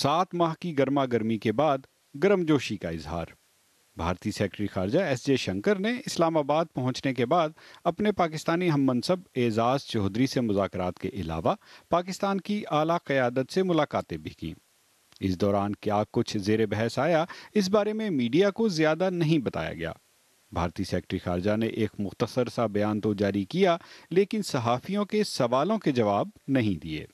سات ماہ کی گرما گرمی کے بعد گرم جوشی کا اظہار بھارتی سیکرٹری خارجہ ایس جے شنکر نے اسلام آباد پہنچنے کے بعد اپنے پاکستانی ہم منصب اعزاز چودھری سے مذاکرات کے علاوہ پاکستان کی اعلیٰ قیادت سے ملاقاتیں بھی کیں اس دوران کیا کچھ زیر بحث آیا اس بارے میں میڈیا کو زیادہ نہیں بتایا گیا بھارتی سیکرٹری خارجہ نے ایک مختصر سا بیان تو جاری کیا لیکن صحافیوں کے سوالوں کے جواب نہیں دیے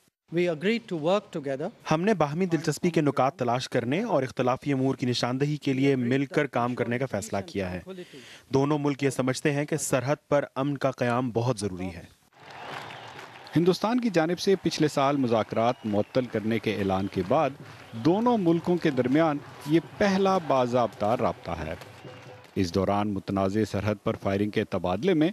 ہم نے باہمی دلچسپی کے نکات تلاش کرنے اور اختلافی امور کی نشاندہی کے لیے مل کر کام کرنے کا فیصلہ کیا ہے دونوں ملک یہ سمجھتے ہیں کہ سرحد پر امن کا قیام بہت ضروری ہے ہندوستان کی جانب سے پچھلے سال مذاکرات معطل کرنے کے اعلان کے بعد دونوں ملکوں کے درمیان یہ پہلا باضابطہ رابطہ ہے اس دوران متنازع سرحد پر فائرنگ کے تبادلے میں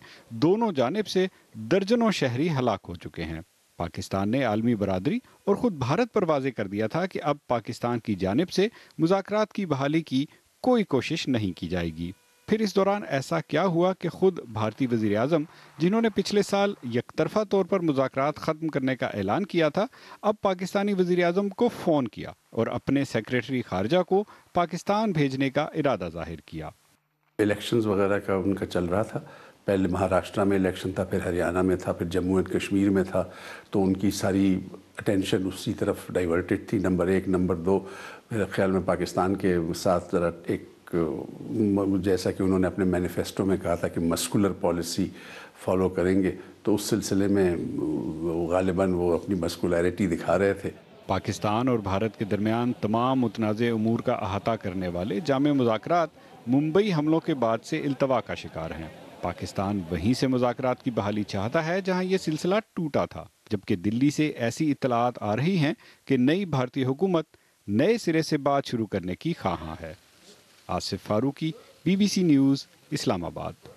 دونوں جانب سے درجنوں شہری ہلاک ہو چکے ہیں پاکستان نے عالمی برادری اور خود بھارت پر واضح کر دیا تھا کہ اب پاکستان کی جانب سے مذاکرات کی بحالی کی کوئی کوشش نہیں کی جائے گی پھر اس دوران ایسا کیا ہوا کہ خود بھارتی وزیر اعظم جنہوں نے پچھلے سال یک طرفہ طور پر مذاکرات ختم کرنے کا اعلان کیا تھا اب پاکستانی وزیر اعظم کو فون کیا اور اپنے سیکرٹری خارجہ کو پاکستان بھیجنے کا ارادہ ظاہر کیا الیکشنز وغیرہ کا ان کا چل رہا تھا پہلے مہاراشٹرا میں الیکشن تھا پھر ہریانہ میں تھا پھر جموں اینڈ کشمیر میں تھا تو ان کی ساری اٹینشن اسی طرف ڈائیورٹڈ تھی نمبر ایک نمبر دو میرے خیال میں پاکستان کے ساتھ ذرا ایک جیسا کہ انہوں نے اپنے مینیفیسٹو میں کہا تھا کہ مسکولر پالیسی فالو کریں گے تو اس سلسلے میں غالباً وہ اپنی مسکولیرٹی دکھا رہے تھے پاکستان اور بھارت کے درمیان تمام متنازع امور کا احاطہ کرنے والے جامع مذاکرات ممبئی حملوں کے بعد سے التوا کا شکار ہیں پاکستان وہیں سے مذاکرات کی بحالی چاہتا ہے جہاں یہ سلسلہ ٹوٹا تھا جبکہ دلی سے ایسی اطلاعات آ رہی ہیں کہ نئی بھارتی حکومت نئے سرے سے بات شروع کرنے کی خواہاں ہے Asif Farooqui B B C news اسلام آباد